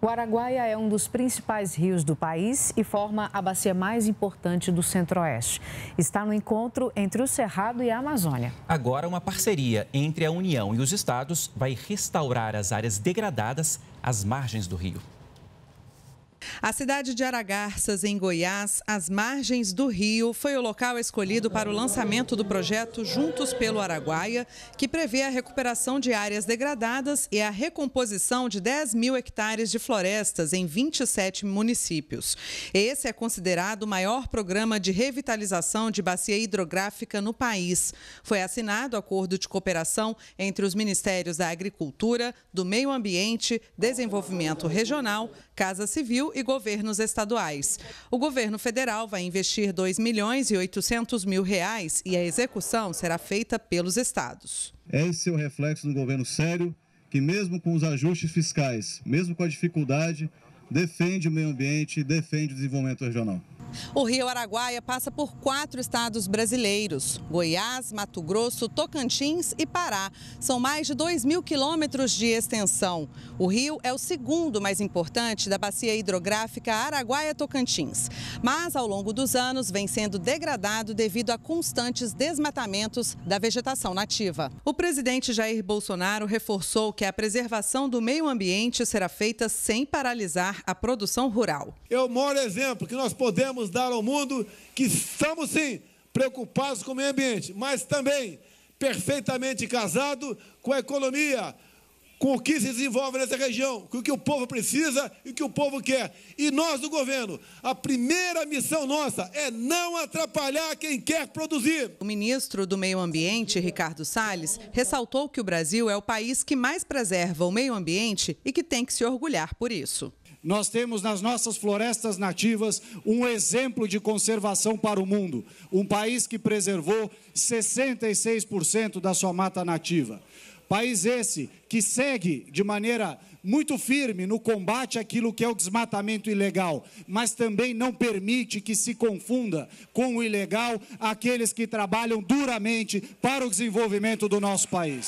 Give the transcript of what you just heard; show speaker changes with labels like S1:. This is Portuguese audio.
S1: O Araguaia é um dos principais rios do país e forma a bacia mais importante do Centro-Oeste. Está no encontro entre o Cerrado e a Amazônia.
S2: Agora, uma parceria entre a União e os estados vai restaurar as áreas degradadas às margens
S3: do rio.
S1: A cidade de Aragarças, em Goiás, às margens do rio, foi o local escolhido para o lançamento do projeto Juntos pelo Araguaia, que prevê a recuperação de áreas degradadas e a recomposição de 10 mil hectares de florestas em 27 municípios. Esse é considerado o maior programa de revitalização de bacia hidrográfica no país. Foi assinado acordo de cooperação entre os Ministérios da Agricultura, do Meio Ambiente, Desenvolvimento Regional, Casa Civil e governos estaduais. O governo federal vai investir 2 milhões e 800 mil reais e a execução será feita pelos estados.
S2: Esse é o reflexo do governo sério, que mesmo com os ajustes fiscais, mesmo com a dificuldade, defende o meio ambiente, defende o desenvolvimento regional.
S1: O rio Araguaia passa por quatro estados brasileiros: Goiás, Mato Grosso, Tocantins e Pará. São mais de 2 mil quilômetros de extensão. O rio é o segundo mais importante da bacia hidrográfica Araguaia-Tocantins, mas ao longo dos anos vem sendo degradado devido a constantes desmatamentos da vegetação nativa. O presidente Jair Bolsonaro reforçou que a preservação do meio ambiente será feita sem paralisar a produção rural.
S3: Eu é moro exemplo que nós podemos queremos dar ao mundo que estamos sim preocupados com o meio ambiente, mas também perfeitamente casado com a economia, com o que se desenvolve nessa região, com o que o povo precisa e o que o povo quer. E nós do governo, a primeira missão nossa é
S1: não atrapalhar quem quer produzir. O ministro do Meio Ambiente, Ricardo Salles, ressaltou que o Brasil é o país que mais preserva o meio ambiente e que tem que se orgulhar por isso. Nós temos nas nossas florestas nativas um exemplo de conservação
S2: para o mundo. Um país que preservou 66% da sua mata nativa. País esse que segue de maneira muito firme no combate àquilo que é o desmatamento ilegal, mas também não permite que se confunda com o ilegal aqueles que trabalham duramente para o desenvolvimento do nosso país.